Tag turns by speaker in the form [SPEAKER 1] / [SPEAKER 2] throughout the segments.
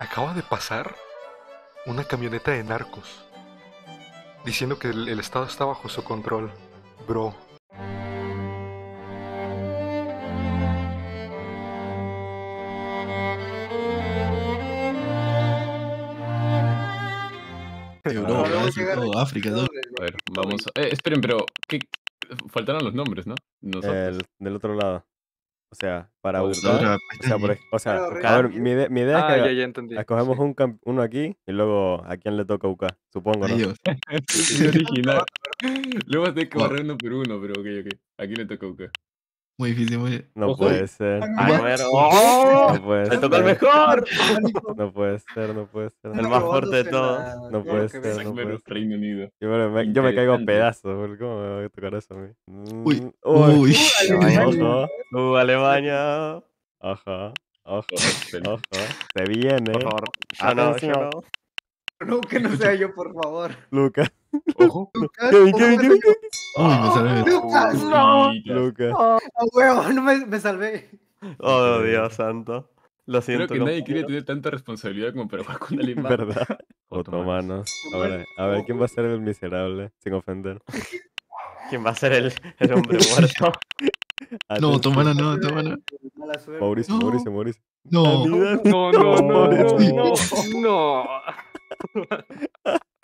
[SPEAKER 1] acaba de pasar una camioneta de narcos diciendo que el, Estado está bajo su control. Bro,
[SPEAKER 2] A ver, vamos. Eh, esperen, pero ¿qué? faltaron los nombres, ¿no? del otro lado. O sea, para o sea, o sea, a ver, mi, idea, es que ah, escogemos un uno aquí y luego a quién le toca UCA, supongo, ¿no? Dios. es original. luego tenés que barrer uno por uno, pero ok, ok. ¿A quién le toca UCA. Muy difícil, muy No puede ser. Ay, no, ¡Oh! no puede ¡Me toca el mejor! No puede ser, no puede ser. El más fuerte de todos. No puede ser. No puede Yo, me, caigo a pedazos, ¿cómo me va a tocar eso a mí? Uy. Mm, uy. ¡Uy, Alemania. Ajá. Uh, ojo, ojo, se viene. Por favor. Ah, ah no, no.
[SPEAKER 1] No, que no sea yo, por favor.
[SPEAKER 2] Lucas. Ojo. Lucas, me salvé. Lucas, no. Lucas.
[SPEAKER 1] Oh, no me, salvé. Oh, Dios
[SPEAKER 2] santo. Lo siento. Creo que nadie quiere tener tanta responsabilidad como para con imán. ¿Verdad? Otomanos. A ver, a ver, ¿quién va a ser el miserable? Sin ofender. ¿Quién va a ser el, el hombre muerto? Ah, no, otomano no, otomano. Mauricio, no. Mauricio, Mauricio.
[SPEAKER 1] No, no, no, no, no. no.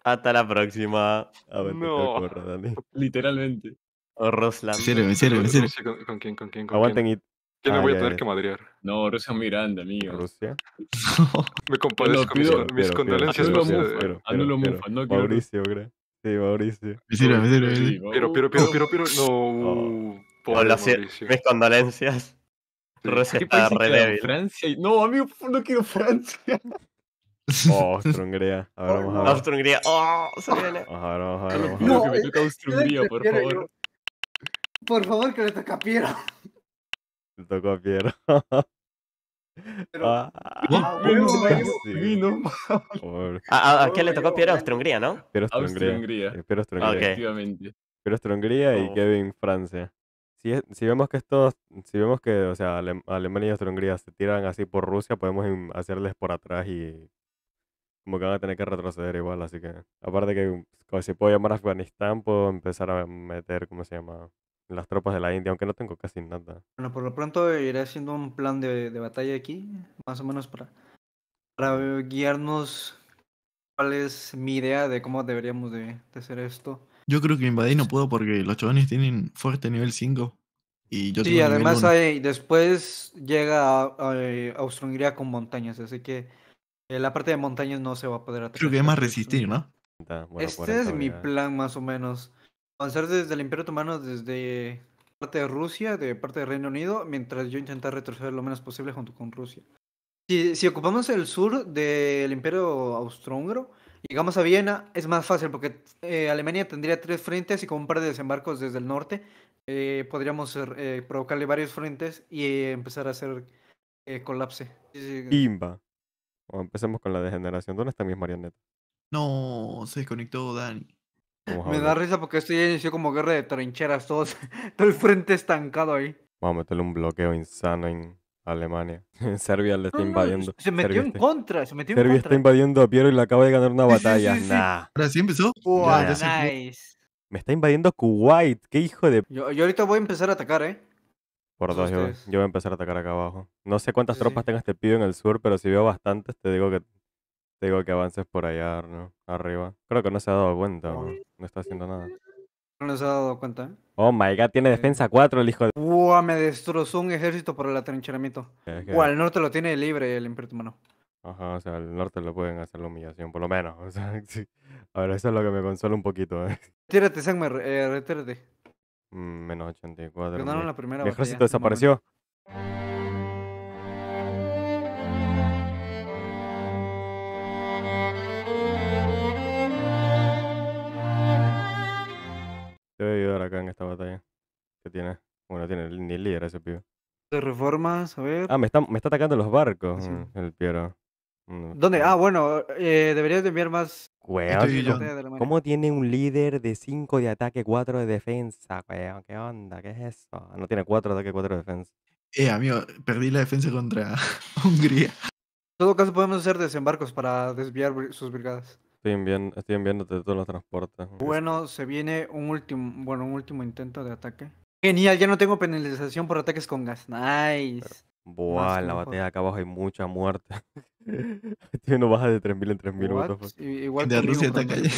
[SPEAKER 2] Hasta la próxima. A ver, no. te ocurre, Dani. Literalmente. O oh, Roslan. Sirve, sirve, sirve. ¿Con, ¿Con quién? ¿Con quién? Con Aguanten y. ¿Quién me ah, voy a tener que madrear? No, Rusia Miranda, amigo. ¿Rusia? me compadezco. No, mis, condolencias. Anulo Mufa. No Mauricio, creo. Sí, Mauricio. Me sirve, me sirve. Pero, pero, pero, pero, pero. No. Oh. Hola, mis condolencias. Rusia está re débil.
[SPEAKER 1] Francia. No, amigo, no quiero Francia.
[SPEAKER 2] Oh, Austro-Hungría. A vamos a Austro-Hungría.
[SPEAKER 1] Oh, se viene.
[SPEAKER 2] Vamos a ver, vamos No, que me eh, toca Austro-Hungría, por favor.
[SPEAKER 1] Por favor, que le toca a Piero.
[SPEAKER 2] Le tocó a Piero.
[SPEAKER 1] Pero, ah, ah, ah ¿A, a, qué le tocó Piero Austro-Hungría, no? Piero Austro-Hungría. Piero Austro-Hungría. Piero
[SPEAKER 2] Austro-Hungría y oh. Kevin Francia. Si, si, vemos que estos, si vemos que, o sea, Alemania y Austria-Hungría se tiran así por Rusia, podemos hacerles por atrás y como que van a tener que retroceder igual, así que aparte que um, si puedo llamar a Afganistán, puedo empezar a meter, ¿cómo se llama? Las tropas de la India, aunque no tengo casi nada.
[SPEAKER 1] Bueno, por lo pronto iré haciendo un plan de, batalla aquí, más o menos para, para guiarnos cuál es mi idea de cómo deberíamos de, hacer esto.
[SPEAKER 2] Yo creo que invadir no puedo porque los chavones tienen fuerte nivel 5. Y yo sí, además
[SPEAKER 1] después llega eh, a, con montañas, así que eh, la parte de montañas no se va a poder atacar. Creo que más resistir, ¿no?
[SPEAKER 2] este es mi plan,
[SPEAKER 1] más o menos. Avanzar desde el Imperio Otomano, desde parte de Rusia, de parte del Reino Unido, mientras yo intentar retroceder lo menos posible junto con Rusia. Si, ocupamos el sur del Imperio Austrohúngaro, llegamos a Viena, es más fácil porque eh, Alemania tendría tres frentes y con un par de desembarcos desde el norte eh, podríamos provocarle varios frentes y empezar a hacer colapse. Imba
[SPEAKER 2] empecemos con la degeneración. ¿Dónde está mi marioneta?
[SPEAKER 1] No, se desconectó Dani. Me da risa porque esto ya inició como guerra de trincheras. Todos, todo el frente estancado ahí.
[SPEAKER 2] Vamos a meterle un bloqueo insano en Alemania. en Serbia le está invadiendo. se metió en
[SPEAKER 1] contra. Serbia está
[SPEAKER 2] invadiendo a Piero y le acaba de ganar una batalla. Ahora sí empezó. Me está invadiendo Kuwait. Qué hijo de.
[SPEAKER 1] yo ahorita voy a empezar a atacar, eh.
[SPEAKER 2] Por dos, yo, voy a empezar a atacar acá abajo. No sé cuántas tropas tenga tengas este pido en el sur, pero si veo bastantes, te digo que te digo que avances por allá, ¿no? Arriba. Creo que no se ha dado cuenta, no, está haciendo nada.
[SPEAKER 1] No se ha dado cuenta, ¿eh?
[SPEAKER 2] Oh my god, tiene defensa 4 el hijo de.
[SPEAKER 1] Uah, me destrozó un ejército por el atrincheramiento. O al norte lo tiene libre el Imperio Humano.
[SPEAKER 2] Ajá, o sea, al norte lo pueden hacer la humillación, por lo menos. A ver, eso es lo que me consuela un poquito, ¿eh?
[SPEAKER 1] Tírate, Sangmer, eh,
[SPEAKER 2] Mm, menos 84. El ejército desapareció. Te voy a ayudar acá en esta batalla. ¿Qué tiene? Bueno, tiene ni líder ese pibe.
[SPEAKER 1] De reformas, a ver. Ah, me está, me está atacando los barcos
[SPEAKER 2] mm, el Piero. Mm,
[SPEAKER 1] ¿Dónde? Ah, bueno, eh, deberías enviar más ¿cómo,
[SPEAKER 2] tiene un líder de 5 de ataque, 4 de defensa? Weón, ¿qué onda? ¿Qué es eso? No tiene 4 de ataque, 4 de
[SPEAKER 1] defensa. Eh, amigo, perdí la defensa contra Hungría. En todo caso, podemos hacer desembarcos para desviar sus brigadas.
[SPEAKER 2] Estoy, bien estoy enviándote todos los transportes.
[SPEAKER 1] Bueno, se viene un último, bueno, un último intento de ataque. Genial, ya no tengo penalización por ataques con gas. Nice. Buah, en la batalla
[SPEAKER 2] de acá abajo hay mucha muerte. Tiene no baja de 3.000 en 3.000. Igual De Rusia está cayendo.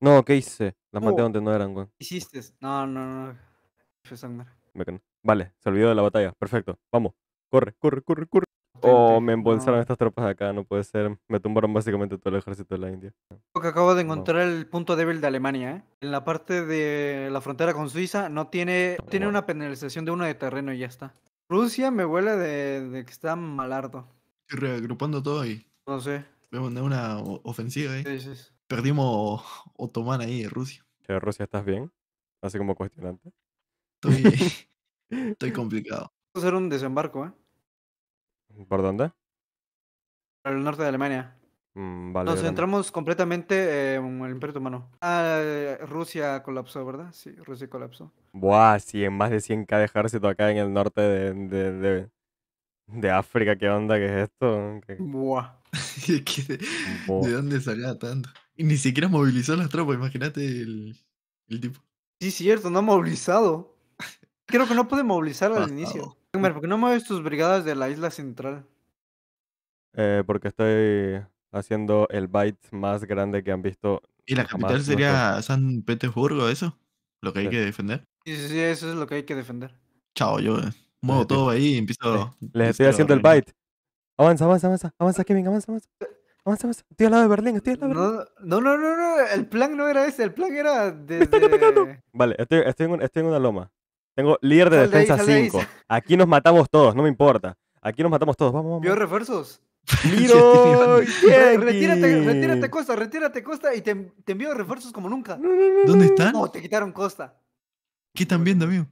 [SPEAKER 2] No, ¿qué hice? Las maté oh, donde no eran, ¿Qué
[SPEAKER 1] Hiciste. No, no, no. Fue
[SPEAKER 2] Vale, se olvidó de la batalla. Perfecto, vamos. Corre, corre, corre, corre. Oh, me embolsaron estas tropas de acá, no puede ser. Me tumbaron básicamente todo el ejército de la India.
[SPEAKER 1] acabo de encontrar el punto débil de Alemania, ¿eh? En la parte de la frontera con Suiza no tiene, tiene una penalización de uno de terreno y ya está. Rusia me huele de, que está harto. Estoy reagrupando todo ahí. No sé. Vemos una ofensiva ahí. Sí, sí. Perdimos Otomán ahí, Rusia.
[SPEAKER 2] que Rusia, ¿estás bien? Así como cuestionante. Estoy,
[SPEAKER 1] estoy complicado. Vamos a hacer un desembarco, ¿eh? ¿Por dónde? Para el norte de Alemania.
[SPEAKER 2] Mm, Nos centramos
[SPEAKER 1] completamente eh, en el Imperio Humano. Ah, eh, Rusia colapsó, ¿verdad? Sí, Rusia colapsó.
[SPEAKER 2] Buah, sí, en más de 100k de ejército acá en el norte de, de, de, África. ¿Qué onda? que es esto?
[SPEAKER 1] Buah. ¿De, dónde salía tanto? Y ni siquiera movilizó las tropas, imagínate el, tipo. Sí, cierto, no ha movilizado. Creo que no puede movilizar al inicio. ¿Por qué no mueves tus brigadas de la isla central?
[SPEAKER 2] Eh, porque estoy haciendo el byte más grande que han visto. ¿Y la capital sería
[SPEAKER 1] San Petersburgo, eso? ¿Lo que hay que defender? Sí, sí, sí, eso es lo que hay que defender.
[SPEAKER 2] Chao, yo eh, muevo todo ahí y empiezo. Les estoy haciendo el byte. Avanza, avanza, avanza, avanza,
[SPEAKER 1] Kevin, avanza, avanza. Avanza, avanza. Estoy al lado de Berlín, estoy al lado de Berlín. No, no, no, no, el plan no era ese, el plan era de. Me
[SPEAKER 2] atacando. Vale, estoy, estoy, en, estoy, en, una loma. Tengo líder de defensa 5. Aquí nos matamos todos, no me importa. Aquí nos matamos todos, vamos, vamos.
[SPEAKER 1] ¿Vio refuerzos?
[SPEAKER 2] Liro, retírate,
[SPEAKER 1] Costa, retírate Costa y te, envío refuerzos como nunca. ¿Dónde están? No, te quitaron Costa. ¿Qué están viendo, amigo?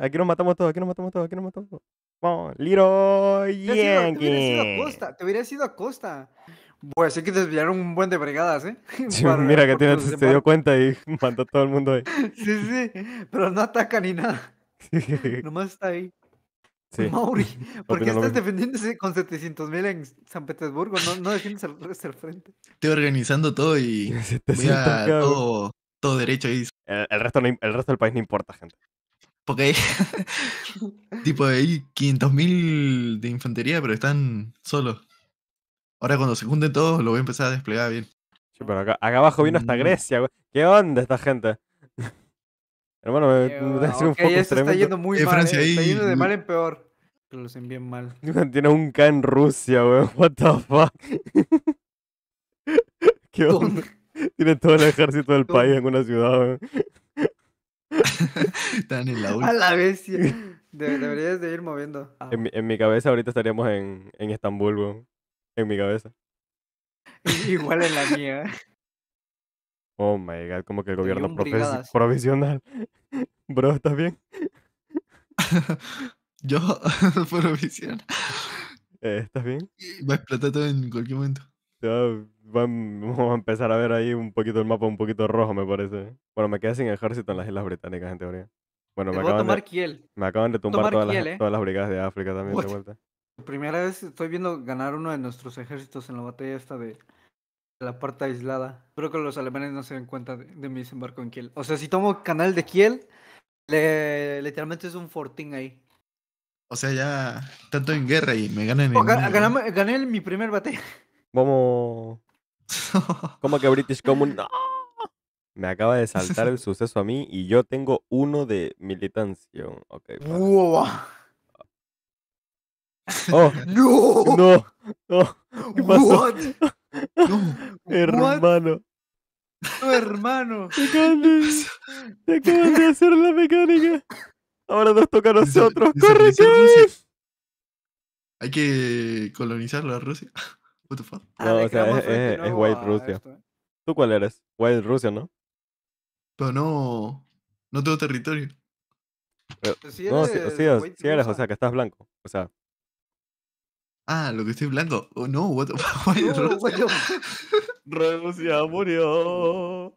[SPEAKER 2] aquí nos matamos todos, aquí nos matamos todos, aquí nos matamos todos. Vamos, Liro. Te hubiera sido a Costa,
[SPEAKER 1] te hubiera sido a Costa. Pues sí que desviaron un buen de bregadas, ¿eh? mira que tiene, se, dio
[SPEAKER 2] cuenta y mandó a todo el mundo ahí.
[SPEAKER 1] sí, sí, pero no ataca ni nada. Nomás está ahí. Sí. Mauri, ¿por qué estás defendiéndose con 700.000 en San Petersburgo? No, defiendes al resto del frente. Estoy organizando todo y
[SPEAKER 2] todo, derecho. Y... El, resto del país no importa, gente. Porque hay, tipo, de 500 de infantería, pero están solos. Ahora cuando se junten todos, lo voy a empezar a desplegar bien. Sí, pero acá, acá abajo vino hasta mm. Grecia. ¿Qué onda esta gente? Hermano, me, eh, un poco esto está yendo muy mal. Eh, está yendo de mal en
[SPEAKER 1] peor. Que los envíen mal.
[SPEAKER 2] Tiene un K en Rusia, weón. What the fuck. ¿Qué onda? Tiene todo el ejército del país en una ciudad, weón. Están en la última. A la bestia.
[SPEAKER 1] deberías de ir moviendo.
[SPEAKER 2] Ah. En, mi, cabeza ahorita estaríamos en, en Estambul, weón. En mi cabeza.
[SPEAKER 1] Igual en la mía.
[SPEAKER 2] Oh my god, como que el gobierno provisional. Bro, ¿estás bien?
[SPEAKER 1] Yo,
[SPEAKER 2] provisional. Eh, ¿Estás bien? Va a explotar todo en cualquier momento. vamos a empezar a ver ahí un poquito el mapa, un poquito rojo, me parece. ¿eh? Bueno, me quedé sin ejército en las Islas Británicas, en teoría. Bueno, me acaban, tomar de, me acaban de tumbar ¿eh? todas, las, brigadas de África también de vuelta.
[SPEAKER 1] Primera vez estoy viendo ganar uno de nuestros ejércitos en la batalla esta de la parte aislada. Creo que los alemanes no se dan cuenta de, mi desembarco en Kiel. O sea, si tomo canal de Kiel, literalmente es un fortín ahí. O sea, ya tanto en guerra y me ganan oh, gané, mi primer bate.
[SPEAKER 2] Vamos. ¿Cómo que British Common? Me acaba de saltar el suceso a mí y yo tengo uno de militancia. Ok. Wow. Oh. No. No.
[SPEAKER 1] Hermano. hermano. Te acaban, de, hacer la mecánica. Ahora nos
[SPEAKER 2] toca a nosotros. ¡Corre,
[SPEAKER 1] Hay que colonizar la Rusia. What the fuck? No, ah, es, este, White ah, Rusia.
[SPEAKER 2] ¿Tú cuál eres? White Rusia, ¿no?
[SPEAKER 1] Pero no. No tengo territorio.
[SPEAKER 2] eres, o sea, que estás blanco. O sea, Ah, lo que estoy hablando. Oh,
[SPEAKER 1] no, what the fuck.
[SPEAKER 2] Rusia murió.